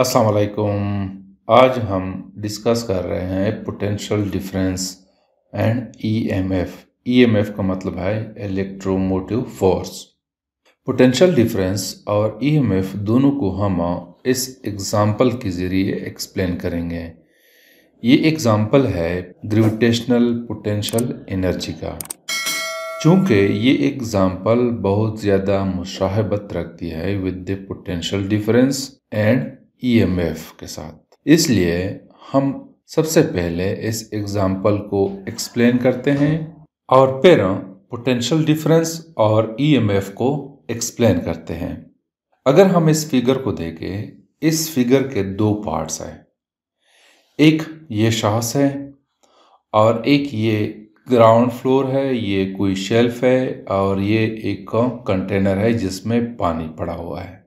अस्सलाम वालेकुम आज हम डिस्कस कर रहे हैं potential difference and EMF EMF का मतलब है इलेक्ट्रोमोटिव फोर्स पोटेंशियल डिफरेंस और ईएमएफ e दोनों को हम इस एग्ज़ाम्पल के ज़रिए एक्सप्लेन करेंगे ये एग्ज़ाम्पल है ग्रेविटेशनल पोटेंशियल एनर्जी का चूँकि ये एग्ज़ाम्पल बहुत ज़्यादा मुशाहबत रखती है with the potential difference and EMF e के साथ इसलिए हम सबसे पहले इस एग्जाम्पल को एक्सप्लेन करते हैं और फिर पोटेंशियल डिफरेंस और ईएमएफ e को एक्सप्लेन करते हैं अगर हम इस फिगर को देखें इस फिगर के दो पार्ट्स हैं एक ये शाहस है और एक ये ग्राउंड फ्लोर है ये कोई शेल्फ है और ये एक कंटेनर है जिसमें पानी पड़ा हुआ है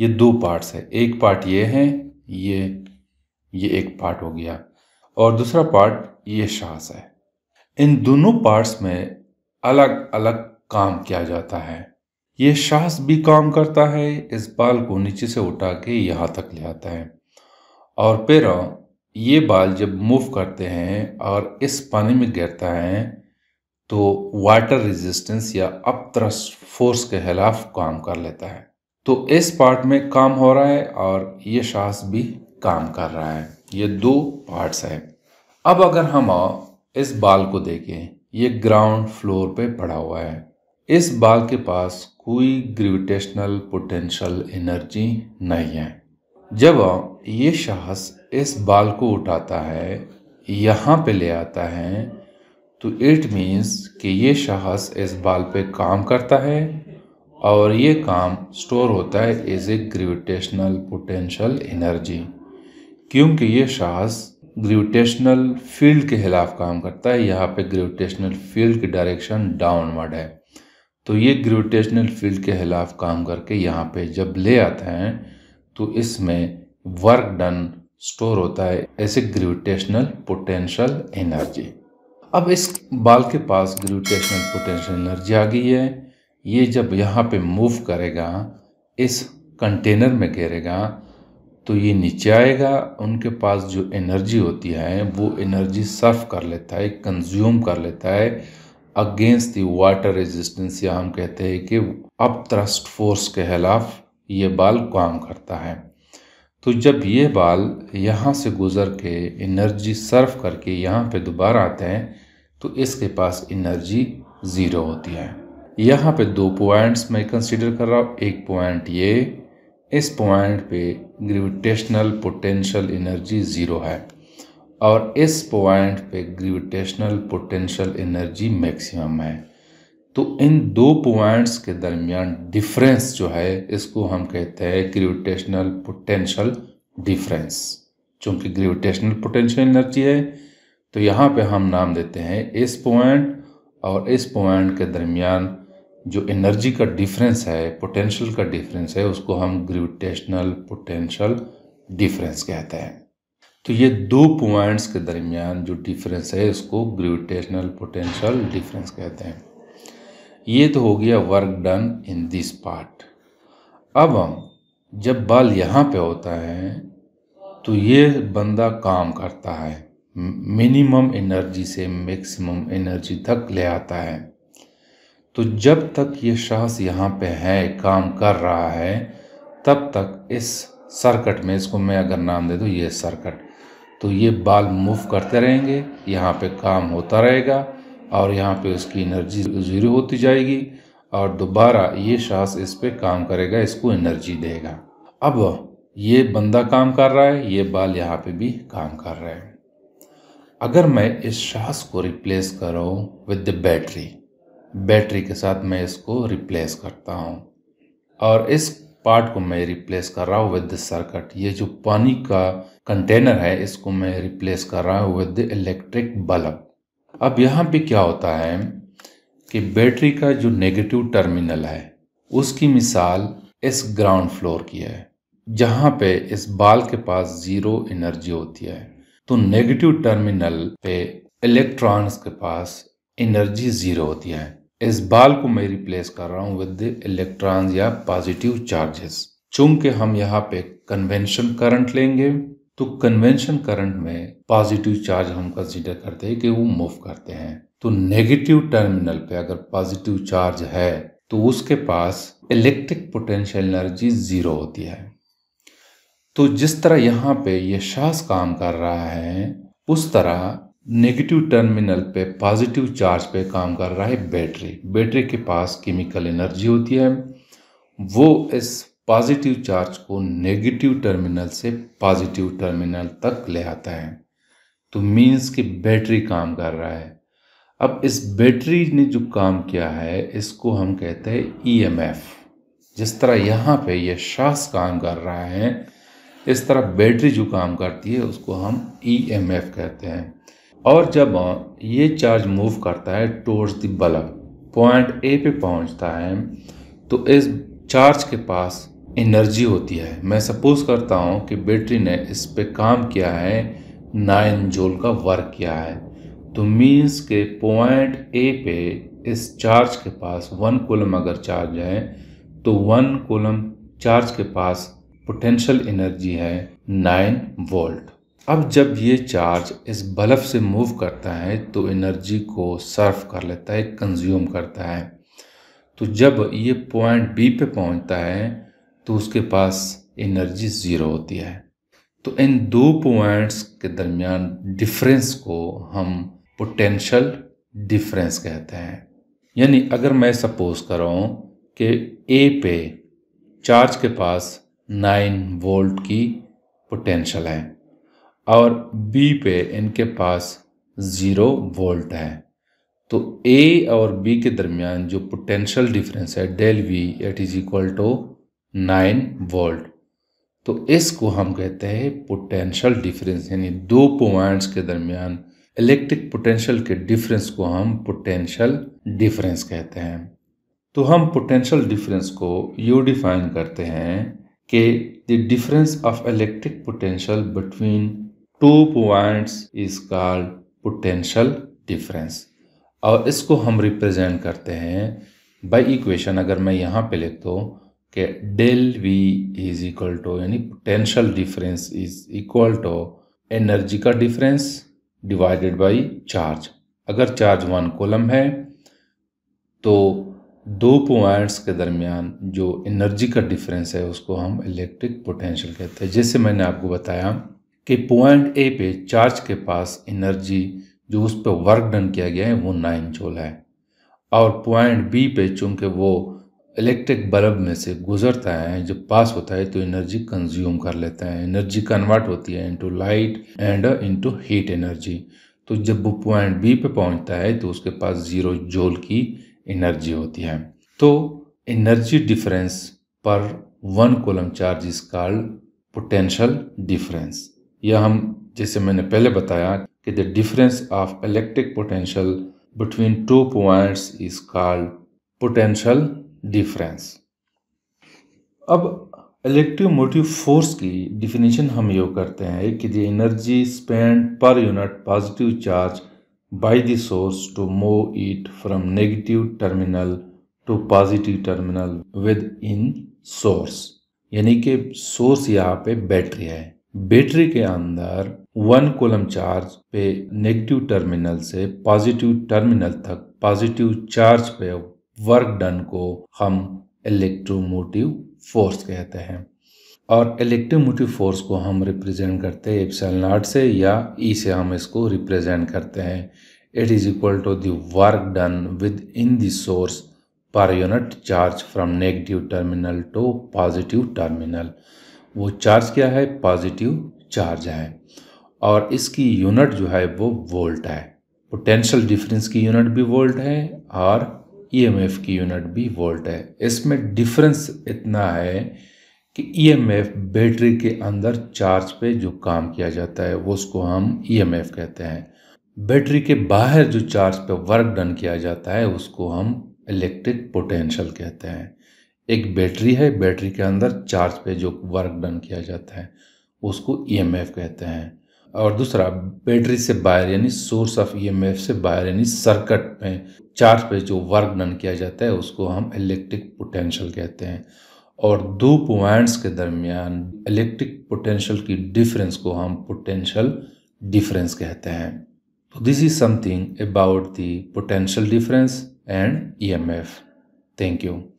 ये दो पार्ट्स है एक पार्ट ये है ये ये एक पार्ट हो गया और दूसरा पार्ट ये शास है इन दोनों पार्ट्स में अलग अलग काम किया जाता है ये शास भी काम करता है इस बाल को नीचे से उठा के यहाँ तक ले आता है और फिर ये बाल जब मूव करते हैं और इस पानी में गिरता है तो वाटर रेजिस्टेंस या अपथ्रस्ट फोर्स के खिलाफ काम कर लेता है तो इस पार्ट में काम हो रहा है और ये श्वास भी काम कर रहा है ये दो पार्ट्स है अब अगर हम इस बाल को देखें ये ग्राउंड फ्लोर पे पड़ा हुआ है इस बाल के पास कोई ग्रेविटेशनल पोटेंशियल एनर्जी नहीं है जब ये शाहस इस बाल को उठाता है यहाँ पे ले आता है तो इट मीन्स कि ये शाहस इस बाल पे काम करता है और ये काम स्टोर होता है as a gravitational potential energy क्योंकि ये साहस ग्रेविटेशनल फील्ड के खिलाफ काम करता है यहाँ पे ग्रेविटेशनल फील्ड की डायरेक्शन डाउनवर्ड है तो ये ग्रेविटेशनल फील्ड के खिलाफ काम करके यहाँ पे जब ले आते हैं तो इसमें वर्क डन स्टोर होता है ऐसे ग्रेविटेशनल पोटेंशियल एनर्जी अब इस बाल के पास ग्रेविटेशनल पोटेंशियल एनर्जी आ गई है ये जब यहाँ पे मूव करेगा इस कंटेनर में गिरेगा तो ये नीचे आएगा उनके पास जो एनर्जी होती है वो एनर्जी सर्व कर लेता है कंज्यूम कर लेता है अगेंस्ट दी वाटर रेजिस्टेंस या हम कहते हैं कि अप थ्रस्ट फोर्स के खिलाफ ये बाल काम करता है तो जब ये बाल यहाँ से गुज़र के एनर्जी सर्व करके यहाँ पे दोबारा आते हैं तो इसके पास एनर्जी ज़ीरो होती है यहाँ पे दो पॉइंट्स मैं कंसीडर कर रहा हूँ एक पॉइंट ये इस पॉइंट पे ग्रेविटेशनल पोटेंशियल एनर्जी ज़ीरो है और इस पॉइंट पे ग्रेविटेशनल पोटेंशियल एनर्जी मैक्सिमम है तो इन दो पॉइंट्स के दरमियान डिफरेंस जो है इसको हम कहते हैं ग्रेविटेशनल पोटेंशियल डिफरेंस चूँकि ग्रेविटेशनल पोटेंशियल एनर्जी है तो यहाँ पे हम नाम देते हैं इस पॉइंट और इस पॉइंट के दरमियान जो एनर्जी का डिफरेंस है पोटेंशियल का डिफरेंस है उसको हम ग्रेविटेशनल पोटेंशियल डिफरेंस कहते हैं तो ये दो पॉइंट्स के दरमियान जो डिफरेंस है उसको ग्रेविटेशनल पोटेंशियल डिफरेंस कहते हैं ये तो हो गया work done in this part अब हम जब बाल यहाँ पे होता है तो ये बंदा काम करता है मिनिमम एनर्जी से मैक्सिमम एनर्जी तक ले आता है तो जब तक ये शख्स यहाँ पे है काम कर रहा है तब तक इस सर्कट में इसको मैं अगर नाम दे दूँ ये सर्कट तो ये बाल मूव करते रहेंगे यहाँ पे काम होता रहेगा और यहाँ पे उसकी एनर्जी ज़ीरो होती जाएगी और दोबारा ये शख्स इस पर काम करेगा इसको एनर्जी देगा अब ये बंदा काम कर रहा है ये बाल यहाँ पे भी काम कर रहा है अगर मैं इस शख्स को रिप्लेस करूँ विद द बैटरी बैटरी के साथ मैं इसको रिप्लेस करता हूँ और इस पार्ट को मैं रिप्लेस कर रहा हूँ विद सर्किट ये जो पानी का कंटेनर है इसको मैं रिप्लेस कर रहा हूँ विद इलेक्ट्रिक बल्ब अब यहाँ पे क्या होता है कि बैटरी का जो नेगेटिव टर्मिनल है उसकी मिसाल इस ग्राउंड फ्लोर की है जहाँ पे इस बाल के पास ज़ीरो एनर्जी होती है तो नेगेटिव टर्मिनल पे इलेक्ट्रॉन्स के पास एनर्जी ज़ीरो होती है इस बाल को मैं रिप्लेस कर रहा हूँ विद इलेक्ट्रॉन्स या पॉजिटिव चार्जेस चूंकि हम यहाँ पे कन्वेंशन करंट लेंगे तो कन्वेंशन करंट में पॉजिटिव चार्ज हम कंसिडर करते हैं कि वो मूव करते हैं तो नेगेटिव टर्मिनल पे अगर पॉजिटिव चार्ज है तो उसके पास इलेक्ट्रिक पोटेंशियल एनर्जी ज़ीरो होती है तो जिस तरह यहाँ पे ये शास काम कर रहा है उस तरह नेगेटिव टर्मिनल पे पॉजिटिव चार्ज पे काम कर रहा है बैटरी बैटरी के पास केमिकल एनर्जी होती है वो इस पॉजिटिव चार्ज को नेगेटिव टर्मिनल से पॉजिटिव टर्मिनल तक ले आता है तो मीन्स कि बैटरी काम कर रहा है अब इस बैटरी ने जो काम किया है इसको हम कहते हैं ईएमएफ e जिस तरह यहाँ पे यह शास काम कर रहा है इस तरह बैटरी जो काम करती है उसको हम ईएमएफ e कहते हैं और जब ये चार्ज मूव करता है towards the bulb point A पे पहुंचता है तो इस चार्ज के पास एनर्जी होती है मैं सपोज करता हूँ कि बैटरी ने इस पे काम किया है नाइन जोल का वर्क किया है तो मीन्स के पॉइंट ए पे इस चार्ज के पास वन कोलम अगर चार्ज है तो वन कोलम चार्ज के पास पोटेंशियल एनर्जी है नाइन वोल्ट अब जब ये चार्ज इस बल्ब से मूव करता है तो एनर्जी को सर्व कर लेता है कंज्यूम करता है तो जब ये पॉइंट बी पे पहुंचता है तो उसके पास एनर्जी ज़ीरो होती है तो इन दो पॉइंट्स के दरमियान डिफरेंस को हम पोटेंशियल डिफरेंस कहते हैं यानी अगर मैं सपोज करूँ कि ए पे चार्ज के पास नाइन वोल्ट की पोटेंशियल है और बी पे इनके पास ज़ीरो वोल्ट है तो ए और बी के दरमियान जो पोटेंशियल डिफरेंस है del V at is equal to nine volt तो इसको हम कहते हैं पोटेंशियल डिफरेंस यानी दो पॉइंट्स के दरमियान इलेक्ट्रिक पोटेंशियल के डिफरेंस को हम पोटेंशियल डिफरेंस कहते हैं तो हम पोटेंशियल डिफरेंस को यू डिफाइन करते हैं कि the difference of electric potential between two points is called potential difference और इसको हम रिप्रेजेंट करते हैं बाय इक्वेशन अगर मैं यहाँ पे लिख दूँ कि del V is equal to यानी potential difference is equal to energy का डिफरेंस डिवाइडेड बाय चार्ज अगर चार्ज वन कोलम है तो दो पॉइंट्स के दरमियान जो एनर्जी का डिफरेंस है उसको हम इलेक्ट्रिक पोटेंशियल कहते हैं जैसे मैंने आपको बताया कि पॉइंट ए पे चार्ज के पास एनर्जी जो उस पर वर्क डन किया गया है वो नाइन जोल है और पॉइंट बी पे चूँकि वो इलेक्ट्रिक बल्ब में से गुजरता है जब पास होता है तो एनर्जी कंज्यूम कर लेता है एनर्जी कन्वर्ट होती है into light and into heat energy तो जब वो पॉइंट बी पे पहुंचता है तो उसके पास ज़ीरो जोल की एनर्जी होती है तो energy difference per one coulomb charge is called potential difference या हम जैसे मैंने पहले बताया कि the difference of electric potential between two points is called potential difference अब इलेक्ट्रोमोटिव फोर्स की डिफिनेशन हम यो करते हैं कि the energy spend per unit positive charge by the source to move it from negative terminal to positive terminal within source यानी कि source यहाँ पे बैटरी है बैटरी के अंदर वन कोलम चार्ज पे नेगेटिव टर्मिनल से पॉजिटिव टर्मिनल तक पॉजिटिव चार्ज पे वर्क डन को हम इलेक्ट्रोमोटिव फोर्स कहते हैं और इलेक्ट्रोमोटिव फोर्स को हम रिप्रेजेंट करते हैं एप्सल नाट से या ई से हम इसको रिप्रेजेंट करते हैं it is equal to the work done within the source per unit charge from negative terminal to positive terminal वो चार्ज क्या है पॉजिटिव चार्ज है और इसकी यूनिट जो है वो वोल्ट है पोटेंशियल डिफरेंस की यूनिट भी वोल्ट है और ईएमएफ e की यूनिट भी वोल्ट है इसमें डिफरेंस इतना है कि ईएमएफ e बैटरी के अंदर चार्ज पे जो काम किया जाता है वो उसको हम ईएमएफ e कहते हैं बैटरी के बाहर जो चार्ज पे वर्क डन किया जाता है उसको हम इलेक्ट्रिक पोटेंशियल कहते हैं एक बैटरी है बैटरी के अंदर चार्ज पे जो वर्क डन किया जाता है उसको ईएमएफ e कहते हैं और दूसरा बैटरी से बाहर यानी सोर्स ऑफ ईएमएफ e से बाहर यानी सर्किट में चार्ज पे जो वर्क डन किया जाता है उसको हम इलेक्ट्रिक पोटेंशियल कहते हैं और दो पॉइंट्स के दरमियान इलेक्ट्रिक पोटेंशियल की डिफरेंस को हम पोटेंशियल डिफरेंस कहते हैं तो this is something about the potential difference and EMF thank you